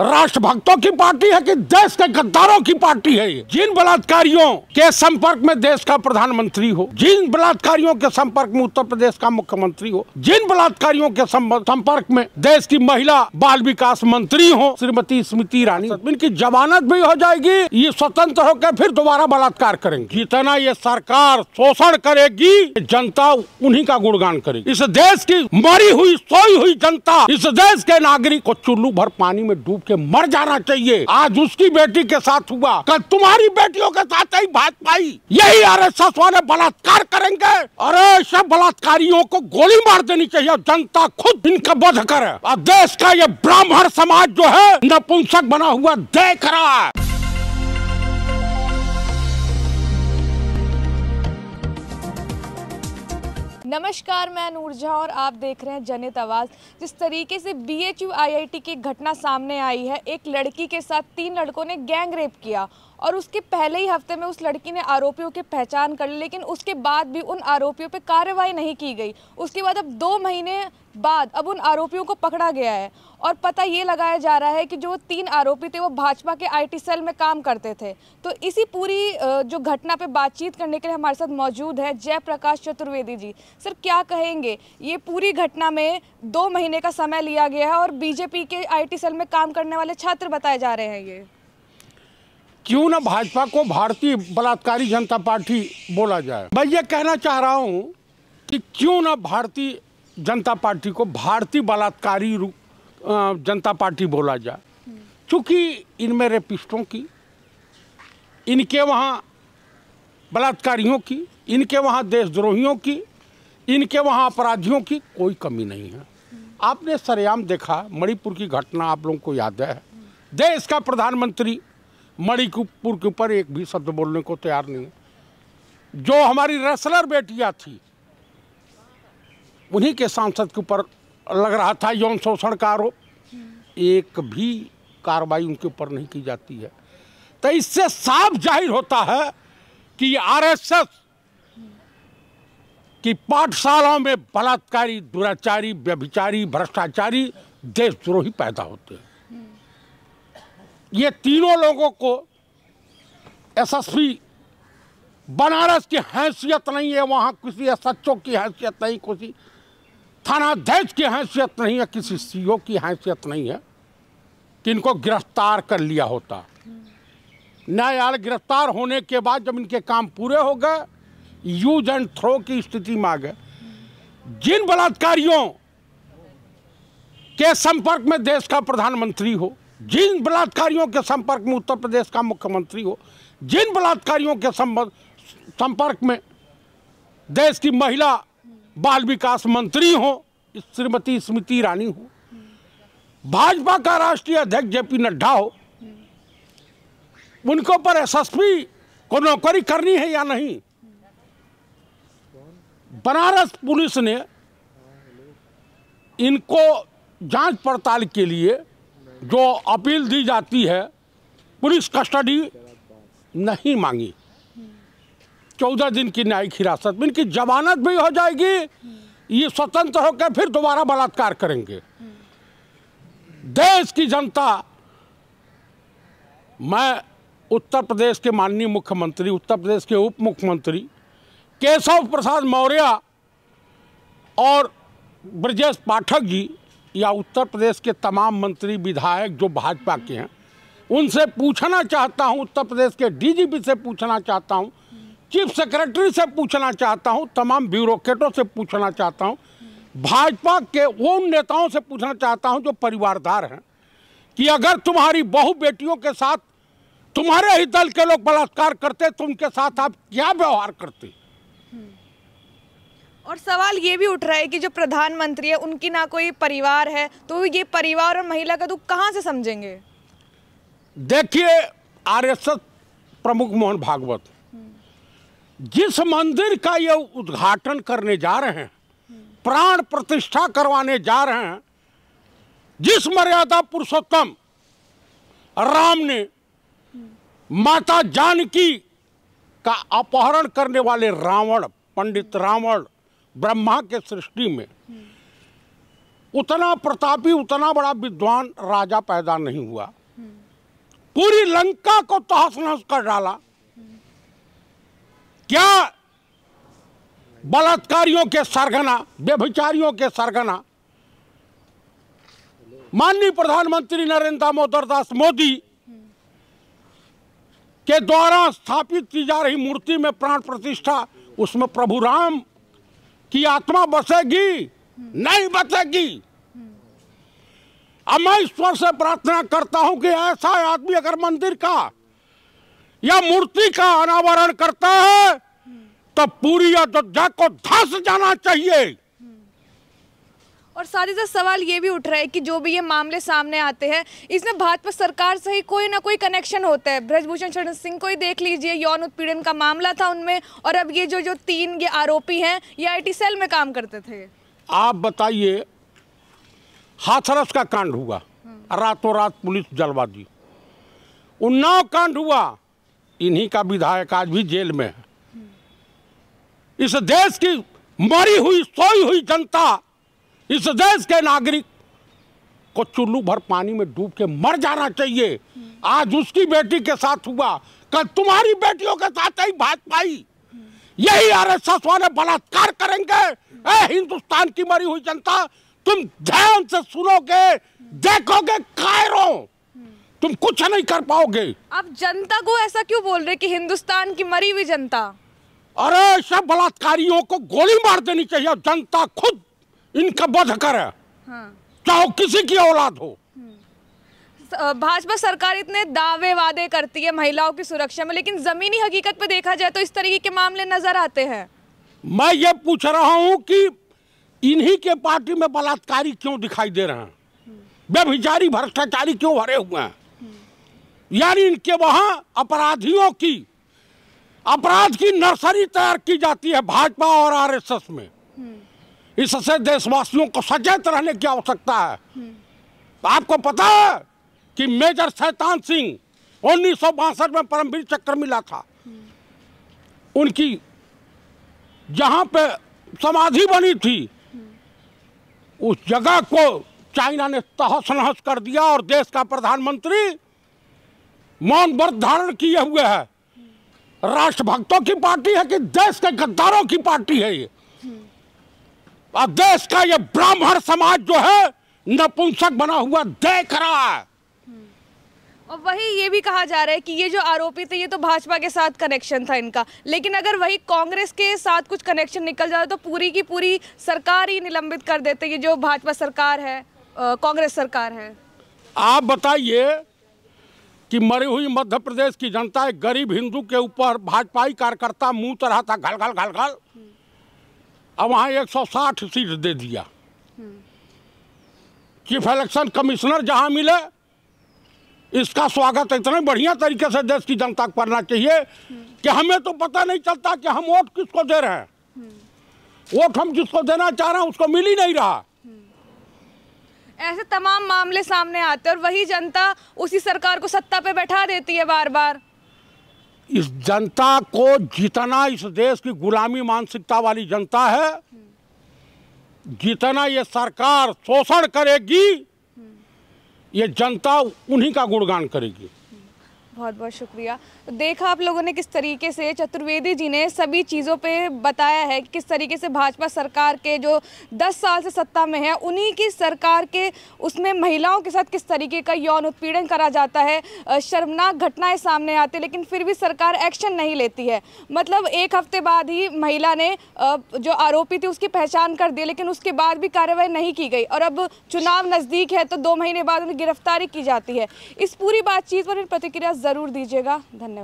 राष्ट्रभक्तों की पार्टी है कि देश के गद्दारों की पार्टी है जिन बलात्कारियों के संपर्क में देश का प्रधानमंत्री हो जिन बलात्कारियों के संपर्क में उत्तर प्रदेश का मुख्यमंत्री हो जिन बलात्कारियों के संपर्क में देश की महिला बाल विकास मंत्री हो श्रीमती स्मृति ईरानी इनकी जमानत भी हो जाएगी ये स्वतंत्र होकर फिर दोबारा बलात्कार करेंगे जितना ये सरकार शोषण करेगी जनता उन्ही का गुणगान करेगी इस देश की मरी हुई सोई हुई जनता इस देश के नागरिक को चुल्लू भर पानी में डूब के मर जाना चाहिए आज उसकी बेटी के साथ हुआ कल तुम्हारी बेटियों के साथ ही भाजपा यही आर एस एस वाले बलात्कार करेंगे अरे सब बलात्कारियों को गोली मार देनी चाहिए जनता खुद इनका बध करे और देश का ये ब्राह्मण समाज जो है नपुंसक बना हुआ देख रहा है नमस्कार मैं नूरझा और आप देख रहे हैं जनित आवाज़ जिस तरीके से B H U I I T की घटना सामने आई है एक लड़की के साथ तीन लड़कों ने गैंग रेप किया और उसके पहले ही हफ्ते में उस लड़की ने आरोपियों की पहचान कर ली लेकिन उसके बाद भी उन आरोपियों पर कार्रवाई नहीं की गई उसके बाद अब दो महीने बाद अब उन आरोपियों को पकड़ा गया है और पता ये लगाया जा रहा है कि जो तीन आरोपी थे वो भाजपा के आईटी सेल में काम करते थे तो इसी पूरी जो घटना पे बातचीत करने के लिए हमारे साथ मौजूद है जयप्रकाश चतुर्वेदी जी सर क्या कहेंगे ये पूरी घटना में दो महीने का समय लिया गया है और बीजेपी के आई सेल में काम करने वाले छात्र बताए जा रहे हैं ये क्यों ना भाजपा को भारतीय बलात्कारी जनता पार्टी बोला जाए मैं ये कहना चाह रहा हूँ कि क्यों ना भारतीय जनता पार्टी को भारतीय बलात्कारी रूप जनता पार्टी बोला जाए क्योंकि इनमें रेपिस्टों की इनके वहाँ बलात्कारियों की इनके वहाँ देशद्रोहियों की इनके वहाँ अपराधियों की कोई कमी नहीं है आपने सरेआम देखा मणिपुर की घटना आप लोगों को याद है देश का प्रधानमंत्री मणिपुर के ऊपर एक भी शब्द बोलने को तैयार नहीं जो हमारी रेसलर बेटियाँ थी उन्हीं के सांसद के ऊपर लग रहा था यौन शोषण का आरोप एक भी कार्रवाई उनके ऊपर नहीं की जाती है तो इससे साफ जाहिर होता है कि आरएसएस की पाठशालाओं में बलात्कारी दुराचारी व्यभिचारी भ्रष्टाचारी देशद्रोही पैदा होते हैं ये तीनों लोगों को एसएसपी बनारस की हैसियत नहीं है वहाँ किसी एस की हैसियत नहीं किसी थानाध्यक्ष की हैसियत नहीं है किसी सीओ की हैसियत नहीं है कि इनको गिरफ्तार कर लिया होता न्यायालय गिरफ्तार होने के बाद जब इनके काम पूरे हो गए यूज एंड थ्रो की स्थिति में आ गए जिन बलात्कारियों के संपर्क में देश का प्रधानमंत्री हो जिन बलात्कारियों के संपर्क में उत्तर प्रदेश का मुख्यमंत्री हो जिन बलात्कारियों के संपर्क में देश की महिला बाल विकास मंत्री हो श्रीमती स्मृति ईरानी हो भाजपा का राष्ट्रीय अध्यक्ष जेपी नड्डा हो उनके ऊपर एसएसपी को नौकरी करनी है या नहीं बनारस पुलिस ने इनको जांच पड़ताल के लिए जो अपील दी जाती है पुलिस कस्टडी नहीं मांगी चौदह दिन की न्यायिक हिरासत में इनकी जमानत भी हो जाएगी ये स्वतंत्र होकर फिर दोबारा बलात्कार करेंगे देश की जनता मैं उत्तर प्रदेश के माननीय मुख्यमंत्री उत्तर प्रदेश के उप मुख्यमंत्री केशव प्रसाद मौर्य और ब्रजेश पाठक जी या उत्तर प्रदेश के तमाम मंत्री विधायक जो भाजपा के हैं उनसे पूछना चाहता हूं उत्तर प्रदेश के डीजीपी से पूछना चाहता हूं चीफ सेक्रेटरी से पूछना चाहता हूं तमाम ब्यूरोक्रेटों से पूछना चाहता हूं भाजपा के उन नेताओं से पूछना चाहता हूं जो परिवारदार हैं कि अगर तुम्हारी बहु बेटियों के साथ तुम्हारे ही दल के लोग बलात्कार करते तो उनके साथ आप क्या व्यवहार करते और सवाल ये भी उठ रहा है कि जो प्रधानमंत्री है उनकी ना कोई परिवार है तो ये परिवार और महिला का दुख कहाँ से समझेंगे देखिए आर प्रमुख मोहन भागवत जिस मंदिर का ये उद्घाटन करने जा रहे हैं प्राण प्रतिष्ठा करवाने जा रहे हैं जिस मर्यादा पुरुषोत्तम राम ने माता जानकी का अपहरण करने वाले रावण पंडित रावण ब्रह्मा के सृष्टि में उतना प्रतापी उतना बड़ा विद्वान राजा पैदा नहीं हुआ पूरी लंका को तहस नहस कर डाला क्या बलात्कारियों के सरगना बेभिचारियों के सरगना माननीय प्रधानमंत्री नरेंद्र दामोदर दास मोदी के द्वारा स्थापित की जा रही मूर्ति में प्राण प्रतिष्ठा उसमें प्रभु राम की आत्मा बसेगी नहीं बसेगी अब मैं ईश्वर से प्रार्थना करता हूं कि ऐसा आदमी अगर मंदिर का या मूर्ति का अनावरण करता है तो पूरी अयोध्या को धस जाना चाहिए और सारी सर सवाल ये भी उठ रहा है कि जो भी ये मामले सामने आते हैं इसमें भाजपा सरकार से ही कोई ना कोई कनेक्शन होता है ब्रजभूषण शरण सिंह को ही देख लीजिए यौन उत्पीड़न का मामला था उनमें और अब ये जो जो तीन ये आरोपी हैं ये आईटी सेल में काम करते थे आप बताइए हाथरस का कांड हुआ हम्म। रातों रात पुलिस जलवा दी उन्नाव कांड हुआ इन्हीं का विधायक आज भी जेल में है इस देश की मरी हुई सोई हुई जनता इस देश के नागरिक को चुल्लू भर पानी में डूब के मर जाना चाहिए आज उसकी बेटी के साथ हुआ कल तुम्हारी बेटियों के साथ आई भाजपा यही आर एस एस वाले बलात्कार करेंगे ए हिंदुस्तान की मरी हुई जनता तुम ध्यान से सुनोगे देखोगे कायरों तुम कुछ नहीं कर पाओगे आप जनता को ऐसा क्यों बोल रहे कि हिंदुस्तान की मरी हुई जनता अरे सब बलात्कारियों को गोली मार देनी चाहिए जनता खुद इनका बध कर हाँ। चाहे किसी की औलाद हो भाजपा सरकार इतने दावे वादे करती है महिलाओं की सुरक्षा में लेकिन जमीनी हकीकत पे देखा जाए तो इस तरीके के मामले नजर आते हैं मैं ये पूछ रहा हूँ कि इन्हीं के पार्टी में बलात्कारी क्यों दिखाई दे रहे हैं हम्म। बेभिचारी भ्रष्टाचारी क्यों भरे हुए हैं यानी इनके वहाँ अपराधियों की अपराध की नर्सरी तैयार की जाती है भाजपा और आरएसएस में हम्म। इससे देशवासियों को सचेत रहने की आवश्यकता है हम्म। आपको पता है कि मेजर शैतान सिंह उन्नीस सौ में परमवीर चक्र मिला था हम्म। उनकी जहां पे समाधि बनी थी उस जगह को चाइना ने तहस नहस कर दिया और देश का प्रधानमंत्री मौन व्रत धारण किए हुए है राष्ट्रभक्तों की पार्टी है कि देश के गद्दारों की पार्टी है ये और देश का ये ब्राह्मण समाज जो है नपुंसक बना हुआ देख रहा है और वही ये भी कहा जा रहा है कि ये जो आरोपी थे ये तो भाजपा के साथ कनेक्शन था इनका लेकिन अगर वही कांग्रेस के साथ कुछ कनेक्शन निकल जाता तो पूरी की पूरी सरकार ही निलंबित कर देते ये जो भाजपा सरकार है कांग्रेस सरकार है आप बताइए कि मरी हुई मध्य प्रदेश की जनता एक गरीब हिंदू के ऊपर भाजपाई कार्यकर्ता मुंह रहा था घल घल घल घल अब वहाँ एक सौ साठ सीट दे दिया चीफ इलेक्शन कमिश्नर जहाँ मिले इसका स्वागत इतने बढ़िया तरीके से देश की जनता को करना चाहिए कि हमें तो पता नहीं चलता कि हम वोट किसको दे रहे हैं वोट हम जिसको देना चाह रहे हैं उसको मिल ही नहीं रहा ऐसे तमाम मामले सामने आते हैं और वही जनता उसी सरकार को सत्ता पे बैठा देती है बार बार इस जनता को जितना इस देश की गुलामी मानसिकता वाली जनता है जितना ये सरकार शोषण करेगी ये जनता उन्हीं का गुणगान करेगी बहुत बहुत शुक्रिया देखा आप लोगों ने किस तरीके से चतुर्वेदी जी ने सभी चीज़ों पे बताया है कि किस तरीके से भाजपा सरकार के जो 10 साल से सत्ता में है उन्हीं की सरकार के उसमें महिलाओं के साथ किस तरीके का यौन उत्पीड़न करा जाता है शर्मनाक घटनाएं सामने आती है लेकिन फिर भी सरकार एक्शन नहीं लेती है मतलब एक हफ्ते बाद ही महिला ने जो आरोपी थी उसकी पहचान कर दी लेकिन उसके बाद भी कार्रवाई नहीं की गई और अब चुनाव नज़दीक है तो दो महीने बाद उन्हें गिरफ्तारी की जाती है इस पूरी बातचीत पर प्रतिक्रिया ज़रूर दीजिएगा धन्यवाद